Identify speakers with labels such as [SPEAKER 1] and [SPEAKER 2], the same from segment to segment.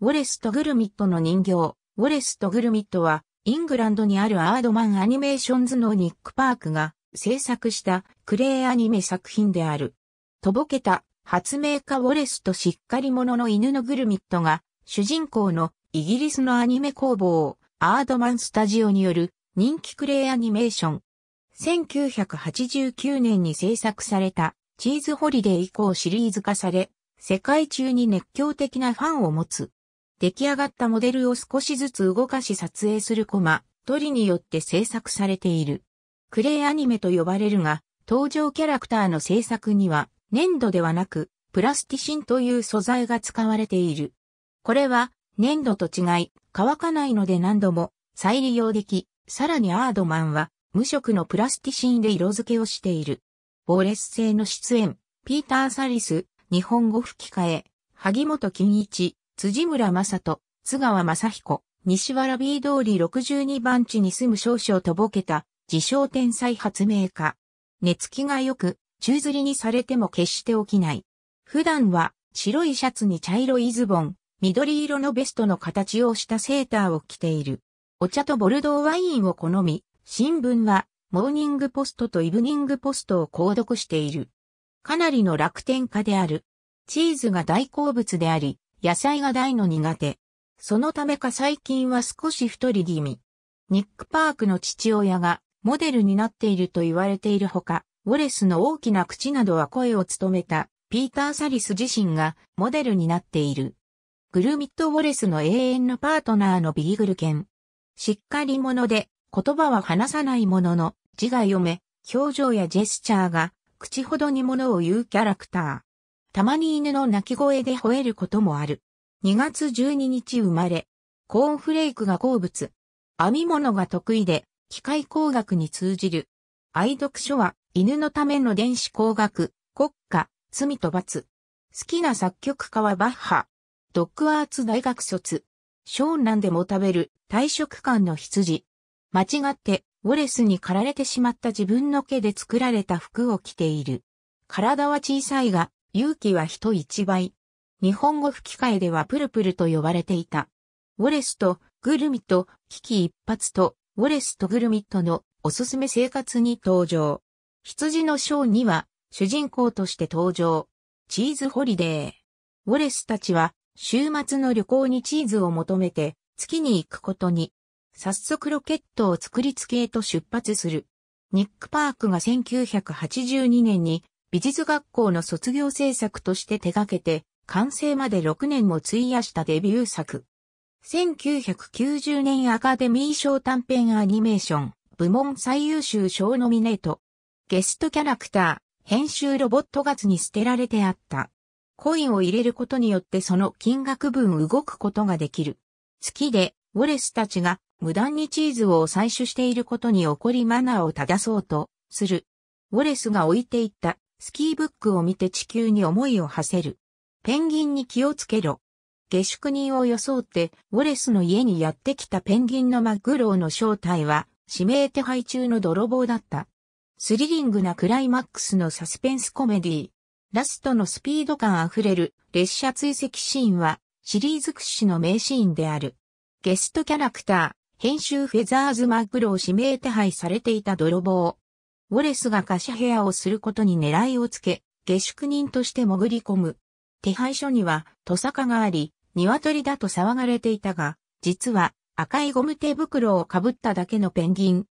[SPEAKER 1] ウォレスとグルミットの人形、ウォレスとグルミットは、イングランドにあるアードマンアニメーションズのニック・パークが制作したクレイアニメ作品である。とぼけた発明家ウォレスとしっかり者の犬のグルミットが主人公のイギリスのアニメ工房アードマンスタジオによる人気クレイアニメーション。1989年に制作されたチーズホリデー以降シリーズ化され、世界中に熱狂的なファンを持つ。出来上がったモデルを少しずつ動かし撮影するコマ、取りによって制作されている。クレイアニメと呼ばれるが、登場キャラクターの制作には、粘土ではなく、プラスティシンという素材が使われている。これは、粘土と違い、乾かないので何度も再利用でき、さらにアードマンは、無色のプラスティシンで色付けをしている。ボーレス製の出演、ピーター・サリス、日本語吹き替え、萩本欽一、辻村正人、津川正彦、西原 B 通り62番地に住む少々とぼけた、自称天才発明家。寝つきが良く、宙吊りにされても決して起きない。普段は、白いシャツに茶色いズボン、緑色のベストの形をしたセーターを着ている。お茶とボルドーワインを好み、新聞は、モーニングポストとイブニングポストを購読している。かなりの楽天家である。チーズが大好物であり、野菜が大の苦手。そのためか最近は少し太り気味。ニック・パークの父親がモデルになっていると言われているほか、ウォレスの大きな口などは声を務めたピーター・サリス自身がモデルになっている。グルミット・ウォレスの永遠のパートナーのビーグル犬。しっかり者で言葉は話さないものの字が読め、表情やジェスチャーが口ほどにものを言うキャラクター。たまに犬の鳴き声で吠えることもある。2月12日生まれ、コーンフレークが好物。編み物が得意で、機械工学に通じる。愛読書は、犬のための電子工学、国家、罪と罰。好きな作曲家はバッハ。ドッグアーツ大学卒。小男でも食べる、退職官の羊。間違って、ウォレスに駆られてしまった自分の毛で作られた服を着ている。体は小さいが、勇気は人一倍。日本語吹き替えではプルプルと呼ばれていた。ウォレスとグルミと危機一発と、ウォレスとグルミットのおすすめ生活に登場。羊のショーには主人公として登場。チーズホリデー。ウォレスたちは週末の旅行にチーズを求めて月に行くことに。早速ロケットを作り付けへと出発する。ニック・パークが1982年に美術学校の卒業制作として手掛けて、完成まで6年も費やしたデビュー作。1990年アカデミー賞短編アニメーション部門最優秀賞ノミネート。ゲストキャラクター、編集ロボットガツに捨てられてあった。コインを入れることによってその金額分動くことができる。月で、ウォレスたちが無断にチーズを採取していることに起こりマナーを正そうとする。ウォレスが置いていったスキーブックを見て地球に思いを馳せる。ペンギンに気をつけろ。下宿人を装って、ウォレスの家にやってきたペンギンのマグローの正体は、指名手配中の泥棒だった。スリリングなクライマックスのサスペンスコメディー。ラストのスピード感あふれる列車追跡シーンは、シリーズ屈指の名シーンである。ゲストキャラクター、編集フェザーズマグロを指名手配されていた泥棒、ウォレスが貸し部屋をすることに狙いをつけ、下宿人として潜り込む。手配書には、トサカがあり、鶏だと騒がれていたが、実は赤いゴム手袋をかぶっただけのペンギン。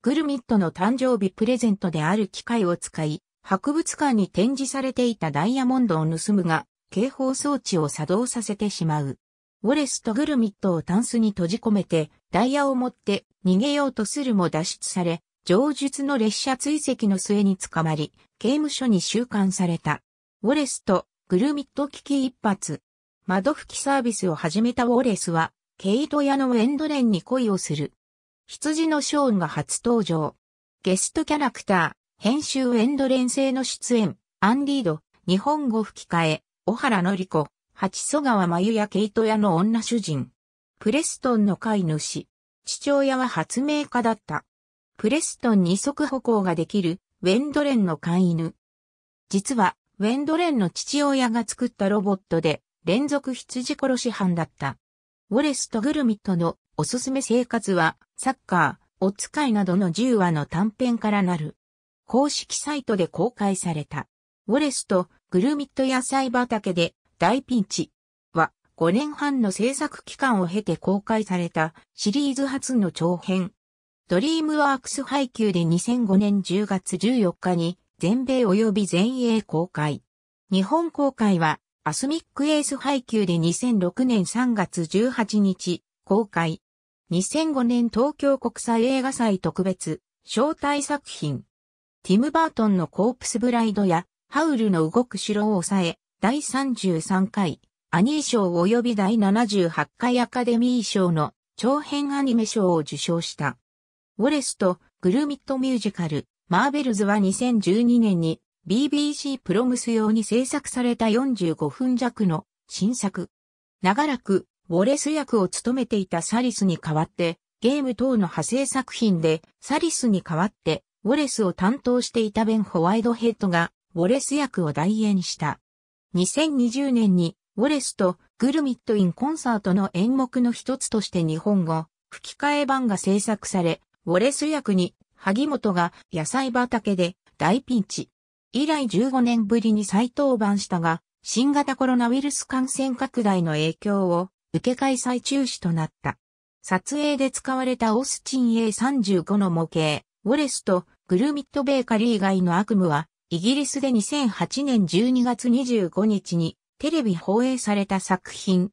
[SPEAKER 1] グルミットの誕生日プレゼントである機械を使い、博物館に展示されていたダイヤモンドを盗むが、警報装置を作動させてしまう。ウォレスとグルミットをタンスに閉じ込めて、ダイヤを持って逃げようとするも脱出され、上述の列車追跡の末に捕まり、刑務所に収監された。ウォレスとグルミット危機一発。窓拭きサービスを始めたウォレスは、ケイト屋のウェンドレンに恋をする。羊のショーンが初登場。ゲストキャラクター、編集ウェンドレン製の出演、アンリード、日本語吹き替え、小原のり子、八曽川真由やケイト屋の女主人。プレストンの飼い主。父親は発明家だった。プレストン二足歩行ができる、ウェンドレンの飼い犬。実は、ウェンドレンの父親が作ったロボットで、連続羊殺し犯だった。ウォレスとグルミットのおすすめ生活は、サッカー、お使いなどの10話の短編からなる。公式サイトで公開された。ウォレスとグルミット野菜畑で大ピンチは5年半の制作期間を経て公開されたシリーズ初の長編ドリームワークス配給で2005年10月14日に全米及び全英公開。日本公開はアスミックエース配給で2006年3月18日公開。2005年東京国際映画祭特別招待作品。ティム・バートンのコープスブライドやハウルの動く城を抑え第33回アニー賞及び第78回アカデミー賞の長編アニメ賞を受賞した。ウォレスとグルミットミュージカル、マーベルズは2012年に BBC プロムス用に制作された45分弱の新作。長らくウォレス役を務めていたサリスに代わって、ゲーム等の派生作品でサリスに代わってウォレスを担当していたベン・ホワイドヘッドがウォレス役を代演した。2020年にウォレスとグルミットインコンサートの演目の一つとして日本語、吹き替え版が制作され、ウォレス役に、萩本が野菜畑で大ピンチ。以来15年ぶりに再登板したが、新型コロナウイルス感染拡大の影響を受け開催中止となった。撮影で使われたオスチン A35 の模型、ウォレスとグルミットベーカリー以外の悪夢は、イギリスで2008年12月25日にテレビ放映された作品。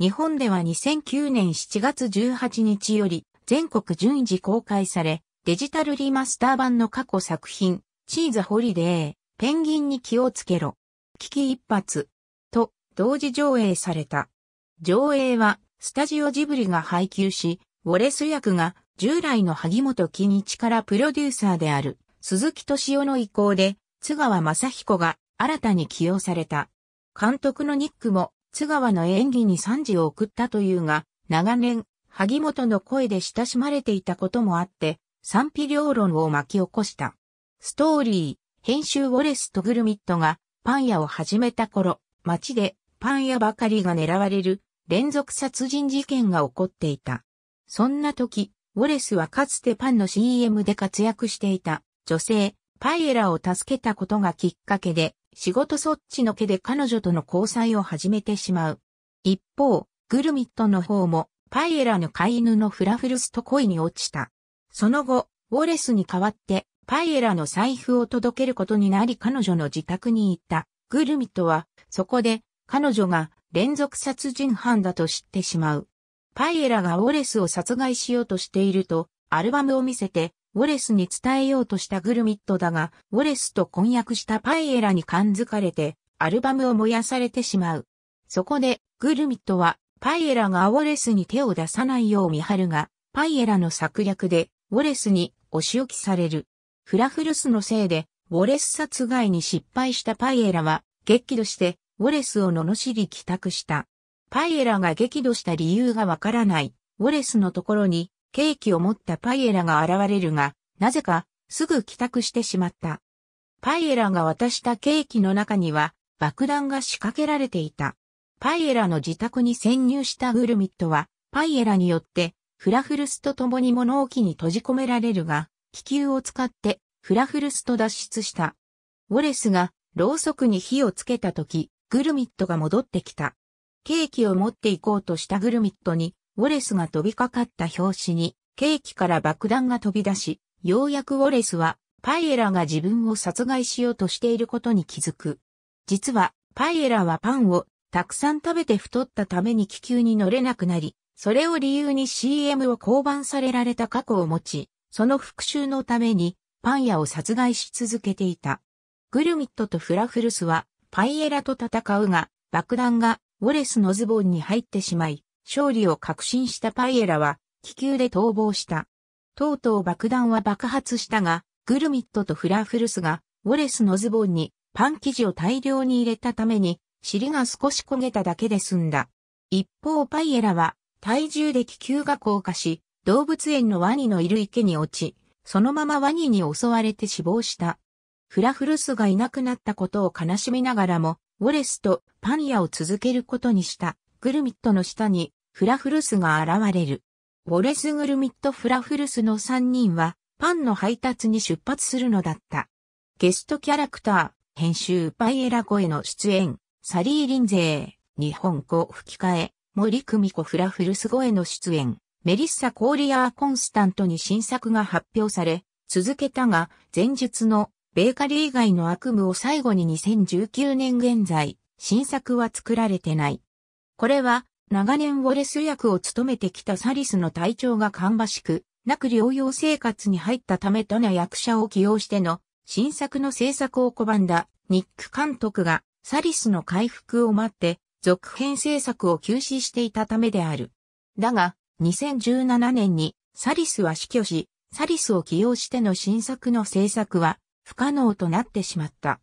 [SPEAKER 1] 日本では2009年7月18日より全国順次公開され、デジタルリマスター版の過去作品、チーズホリデー、ペンギンに気をつけろ、危機一発、と同時上映された。上映は、スタジオジブリが配給し、ウォレス役が従来の萩本欽一からプロデューサーである鈴木敏夫の意向で津川雅彦が新たに起用された。監督のニックも津川の演技に賛辞を送ったというが、長年萩本の声で親しまれていたこともあって、賛否両論を巻き起こした。ストーリー、編集ウォレスとグルミットがパン屋を始めた頃、街でパン屋ばかりが狙われる連続殺人事件が起こっていた。そんな時、ウォレスはかつてパンの CM で活躍していた女性、パイエラを助けたことがきっかけで、仕事そっちのけで彼女との交際を始めてしまう。一方、グルミットの方もパイエラの飼い犬のフラフルスと恋に落ちた。その後、ウォレスに代わって、パイエラの財布を届けることになり彼女の自宅に行った。グルミットは、そこで、彼女が連続殺人犯だと知ってしまう。パイエラがウォレスを殺害しようとしていると、アルバムを見せて、ウォレスに伝えようとしたグルミットだが、ウォレスと婚約したパイエラに感づかれて、アルバムを燃やされてしまう。そこで、グルミットは、パイエラがウォレスに手を出さないよう見張るが、パイエラの策略で、ウォレスにお仕置きされる。フラフルスのせいで、ウォレス殺害に失敗したパイエラは、激怒して、ウォレスを罵り帰宅した。パイエラが激怒した理由がわからない。ウォレスのところに、ケーキを持ったパイエラが現れるが、なぜか、すぐ帰宅してしまった。パイエラが渡したケーキの中には、爆弾が仕掛けられていた。パイエラの自宅に潜入したグルミットは、パイエラによって、フラフルスと共に物置に閉じ込められるが、気球を使ってフラフルスと脱出した。ウォレスがろうそくに火をつけた時、グルミットが戻ってきた。ケーキを持って行こうとしたグルミットに、ウォレスが飛びかかった拍子に、ケーキから爆弾が飛び出し、ようやくウォレスは、パイエラが自分を殺害しようとしていることに気づく。実は、パイエラはパンをたくさん食べて太ったために気球に乗れなくなり、それを理由に CM を降板されられた過去を持ち、その復讐のためにパン屋を殺害し続けていた。グルミットとフラフルスはパイエラと戦うが、爆弾がウォレスのズボンに入ってしまい、勝利を確信したパイエラは気球で逃亡した。とうとう爆弾は爆発したが、グルミットとフラフルスがウォレスのズボンにパン生地を大量に入れたために尻が少し焦げただけで済んだ。一方パイエラは体重で気球が降下し、動物園のワニのいる池に落ち、そのままワニに襲われて死亡した。フラフルスがいなくなったことを悲しみながらも、ウォレスとパン屋を続けることにした。グルミットの下にフラフルスが現れる。ウォレス・グルミット・フラフルスの3人はパンの配達に出発するのだった。ゲストキャラクター、編集パイエラ声の出演、サリー・リンゼー、日本語吹き替え、森久美子フラフルス声の出演、メリッサ・コーリアー・コンスタントに新作が発表され、続けたが、前述のベーカリー以外の悪夢を最後に2019年現在、新作は作られてない。これは、長年ウォレス役を務めてきたサリスの体調が芳しく、なく療養生活に入ったためとな役者を起用しての、新作の制作を拒んだニック監督がサリスの回復を待って、続編制作を休止していたためである。だが、2017年にサリスは死去し、サリスを起用しての新作の制作は不可能となってしまった。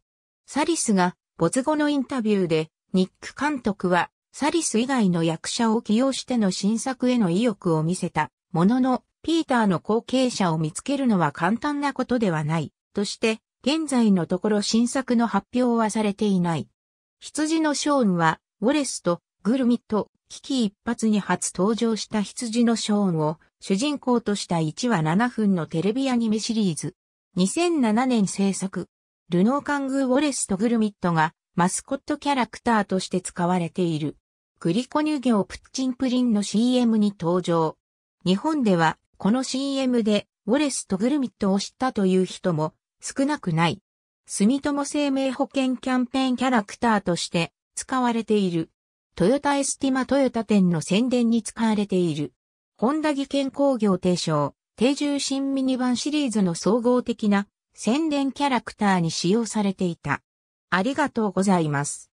[SPEAKER 1] サリスが没後のインタビューで、ニック監督はサリス以外の役者を起用しての新作への意欲を見せた、ものの、ピーターの後継者を見つけるのは簡単なことではない、として、現在のところ新作の発表はされていない。羊のショーンは、ウォレスとグルミと危機一発に初登場した羊のショーンを主人公とした1話7分のテレビアニメシリーズ。2007年制作。ルノーカングーウォレスとグルミットがマスコットキャラクターとして使われている。グリコ乳業プッチンプリンの CM に登場。日本ではこの CM でウォレスとグルミットを知ったという人も少なくない。住友生命保険キャンペーンキャラクターとして使われている。トヨタエスティマトヨタ店の宣伝に使われている。ホンダ技研工業提唱、低重心ミニバンシリーズの総合的な宣伝キャラクターに使用されていた。ありがとうございます。